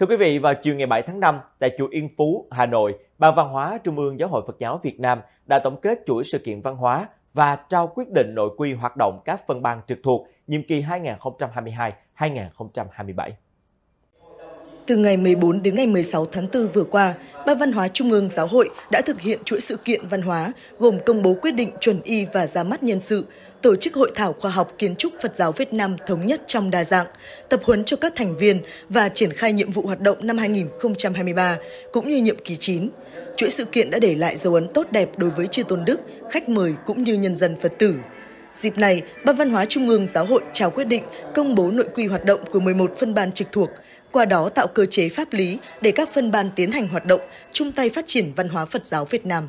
Thưa quý vị, vào chiều ngày 7 tháng 5 tại chùa Yên Phú, Hà Nội, Ban Văn hóa Trung ương Giáo hội Phật giáo Việt Nam đã tổng kết chuỗi sự kiện văn hóa và trao quyết định nội quy hoạt động các phân ban trực thuộc nhiệm kỳ 2022-2027. Từ ngày 14 đến ngày 16 tháng 4 vừa qua, Ban Văn hóa Trung ương Giáo hội đã thực hiện chuỗi sự kiện văn hóa gồm công bố quyết định chuẩn y và ra mắt nhân sự, tổ chức hội thảo khoa học kiến trúc Phật giáo Việt Nam thống nhất trong đa dạng, tập huấn cho các thành viên và triển khai nhiệm vụ hoạt động năm 2023 cũng như nhiệm kỳ 9. Chuỗi sự kiện đã để lại dấu ấn tốt đẹp đối với chư tôn đức, khách mời cũng như nhân dân Phật tử. Dịp này, Ban Văn hóa Trung ương Giáo hội trao quyết định công bố nội quy hoạt động của 11 phân ban trực thuộc – qua đó tạo cơ chế pháp lý để các phân ban tiến hành hoạt động chung tay phát triển văn hóa Phật giáo Việt Nam.